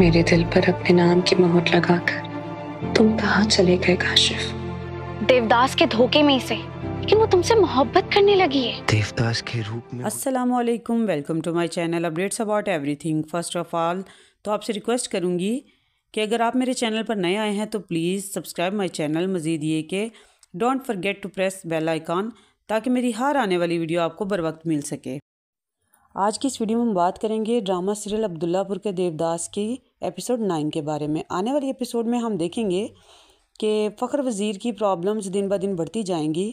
मेरे दिल पर अपने नाम की मोहर लगाकर तुम कहा चले गए काशिफ देवदास के धोखे में से कि वो तुमसे मोहब्बत करने लगी है देवदास के रूप में अस्सलाम वालेकुम welcome to my channel updates about everything first of all तो आपसे रिक्वेस्ट करूंगी कि अगर आप मेरे चैनल पर नए आए हैं तो प्लीज़ सब्सक्राइब माय चैनल मज़ीद ये के don't forget to press bell icon ताकि मेरी हर आने वाली वीडियो आपको बर वक्त मिल सके आज की इस वीडियो में हम बात करेंगे ड्रामा सीरियल अब्दुल्लापुर के देवदास की एपिसोड नाइन के बारे में आने वाले एपिसोड में हम देखेंगे कि फ़ख्र वज़ीर की प्रॉब्लम्स दिन ब दिन बढ़ती जाएंगी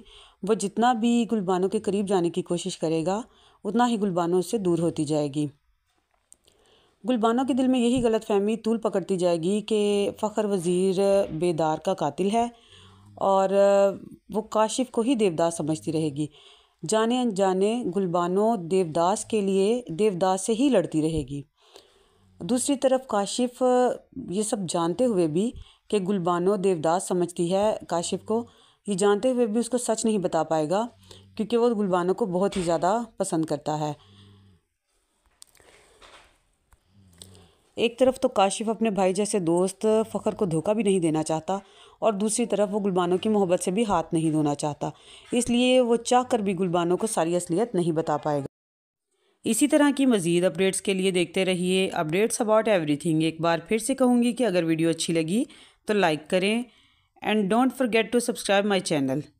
वो जितना भी गुलबानों के करीब जाने की कोशिश करेगा उतना ही गुलबानों से दूर होती जाएगी गुलबानों के दिल में यही गलत फहमी तूल पकड़ती जाएगी कि फ़ख्र वज़ीर बेदार का कातिल है और वो काशिफ को ही देवदास समझती रहेगी जाने अनजाने गुलबानो देवदास के लिए देवदास से ही लड़ती रहेगी दूसरी तरफ काशिफ ये सब जानते हुए भी कि गुलबानो देवदास समझती है काशिफ को ये जानते हुए भी उसको सच नहीं बता पाएगा क्योंकि वो गुलबानों को बहुत ही ज़्यादा पसंद करता है एक तरफ तो काशिफ अपने भाई जैसे दोस्त फ़खर को धोखा भी नहीं देना चाहता और दूसरी तरफ वो गुलबानों की मोहब्बत से भी हाथ नहीं धोना चाहता इसलिए वो चाह कर भी गुलबानों को सारी असलियत नहीं बता पाएगा इसी तरह की मज़ीद अपडेट्स के लिए देखते रहिए अपडेट्स अबाउट एवरीथिंग एक बार फिर से कहूँगी कि अगर वीडियो अच्छी लगी तो लाइक करें and don't forget to subscribe my channel